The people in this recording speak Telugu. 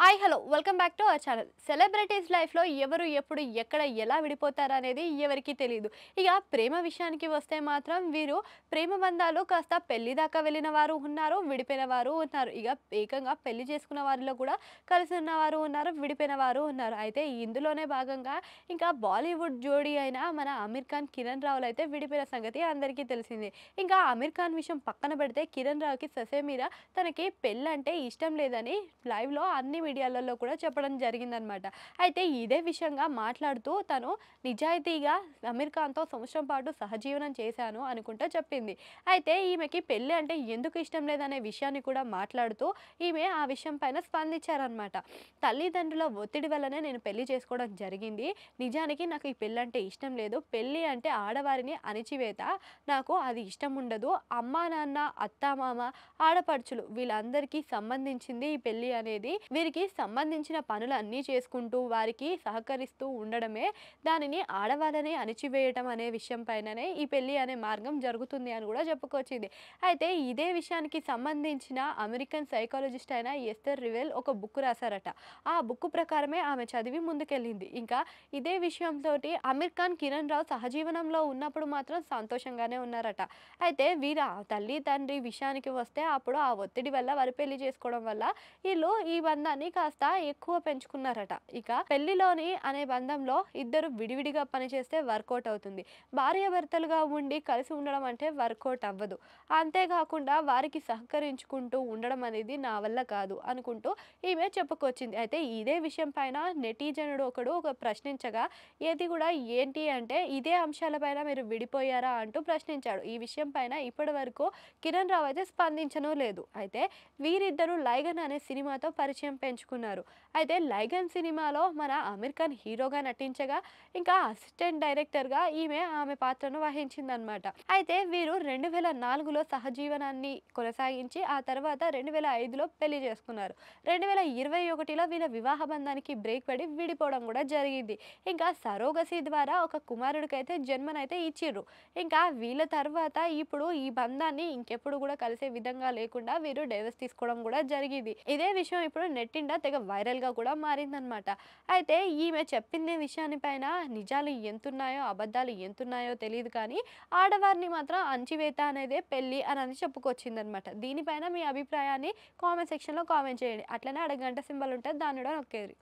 hi hello welcome back to our channel celebrities లైఫ్లో ఎవరు ఎప్పుడు ఎక్కడ ఎలా విడిపోతారు అనేది ఎవరికీ తెలియదు ఇక ప్రేమ విషయానికి వస్తే మాత్రం వీరు ప్రేమ బంధాలు కాస్త పెళ్లి దాకా వెళ్ళిన వారు ఉన్నారు విడిపోయిన వారు ఉన్నారు ఇక ఏకంగా పెళ్లి చేసుకున్న వారిలో కూడా కలిసి ఉన్నవారు ఉన్నారు విడిపోయిన వారు ఉన్నారు అయితే ఇందులోనే భాగంగా ఇంకా బాలీవుడ్ జోడీ అయిన మన అమీర్ ఖాన్ కిరణ్ రావులు అయితే విడిపోయిన సంగతి అందరికీ తెలిసిందే ఇంకా అమీర్ ఖాన్ విషయం పక్కన పెడితే కిరణ్ రావుకి ససే మీద తనకి పెళ్ళంటే ఇష్టం లేదని లైవ్లో అన్ని మీడియాలలో కూడా చెప్పడం జరిగిందనమాట అయితే ఇదే విషయంగా మాట్లాడుతూ తను నిజాయితీగా అమీర్ ఖాన్తో సంవత్సరం పాటు సహజీవనం చేశాను అనుకుంటా చెప్పింది అయితే ఈమెకి పెళ్ళి అంటే ఎందుకు ఇష్టం లేదనే విషయాన్ని కూడా మాట్లాడుతూ ఈమె ఆ విషయం పైన స్పందించారనమాట తల్లిదండ్రుల ఒత్తిడి వల్లనే నేను పెళ్లి చేసుకోవడం జరిగింది నిజానికి నాకు ఈ పెళ్ళి అంటే ఇష్టం లేదు పెళ్ళి అంటే ఆడవారిని అణిచివేత నాకు అది ఇష్టం ఉండదు అమ్మ నాన్న అత్తామామ ఆడపడుచులు వీళ్ళందరికీ సంబంధించింది ఈ పెళ్ళి అనేది వీరికి వారికి సంబంధించిన పనులన్నీ చేసుకుంటూ వారికి సహకరిస్తూ ఉండడమే దానిని ఆడవాళ్ళనే అణిచివేయటం అనే విషయం పైననే ఈ పెళ్ళి అనే మార్గం జరుగుతుంది అని కూడా చెప్పుకొచ్చింది అయితే ఇదే విషయానికి సంబంధించిన అమెరికన్ సైకాలజిస్ట్ అయిన ఎస్తర్ రివెల్ ఒక బుక్ రాశారట ఆ బుక్ ప్రకారమే ఆమె చదివి ముందుకెళ్ళింది ఇంకా ఇదే విషయంతో అమీర్ ఖాన్ కిరణ్ రావు సహజీవనంలో ఉన్నప్పుడు మాత్రం సంతోషంగానే ఉన్నారట అయితే వీరు తల్లి తండ్రి విషయానికి వస్తే అప్పుడు ఆ ఒత్తిడి వల్ల వారి పెళ్లి చేసుకోవడం వల్ల వీళ్ళు ఈ బంధాన్ని పని కాస్త ఎక్కువ పెంచుకున్నారట ఇక పెళ్లిలోని అనే బంధంలో ఇద్దరు విడివిడిగా పనిచేస్తే వర్కౌట్ అవుతుంది భార్యాభర్తలుగా ఉండి కలిసి ఉండడం అంటే వర్కౌట్ అవ్వదు అంతేకాకుండా వారికి సహకరించుకుంటూ ఉండడం అనేది నా వల్ల కాదు అనుకుంటూ ఈమె చెప్పుకొచ్చింది అయితే ఇదే విషయం పైన నెటిజనుడు ఒకడు ఒక ప్రశ్నించగా ఏది కూడా ఏంటి అంటే ఇదే అంశాలపైన మీరు విడిపోయారా అంటూ ప్రశ్నించాడు ఈ విషయం పైన ఇప్పటి వరకు కిరణ్ రావు అయితే స్పందించను లేదు అయితే వీరిద్దరూ లైగన్ అనే సినిమాతో పరిచయం పెంచు ఎంచుకున్నారు అయితే లైగన్ సినిమాలో మన అమీర్ ఖాన్ హీరోగా నటించగా ఇంకా అసిస్టెంట్ డైరెక్టర్గా ఈమె ఆమె పాత్రను వహించిందనమాట అయితే వీరు రెండు వేల నాలుగులో సహజీవనాన్ని కొనసాగించి ఆ తర్వాత రెండు వేల ఐదులో పెళ్లి చేసుకున్నారు రెండు వేల ఇరవై ఒకటిలో వీళ్ళ వివాహ బంధానికి బ్రేక్ పడి విడిపోవడం కూడా జరిగింది ఇంకా సరోగసి ద్వారా ఒక కుమారుడికైతే జన్మనైతే ఇచ్చిర్రు ఇంకా వీళ్ళ తర్వాత ఇప్పుడు ఈ బంధాన్ని ఇంకెప్పుడు కూడా కలిసే విధంగా లేకుండా వీరు డైవర్స్ తీసుకోవడం కూడా జరిగింది ఇదే విషయం ఇప్పుడు నెట్టింట కాకుండా తెగ వైరల్గా కూడా మారిందనమాట అయితే ఈమె చెప్పింది విషయానిపైన నిజాలు ఎంతున్నాయో అబద్ధాలు ఎంతున్నాయో తెలియదు కానీ ఆడవారిని మాత్రం అంచివేత అనేదే పెళ్ళి అని అని చెప్పుకొచ్చిందనమాట దీనిపైన మీ అభిప్రాయాన్ని కామెంట్ సెక్షన్లో కామెంట్ చేయండి అట్లనే అడగంట సింబల్ ఉంటుంది దాని కూడా నొక్కేది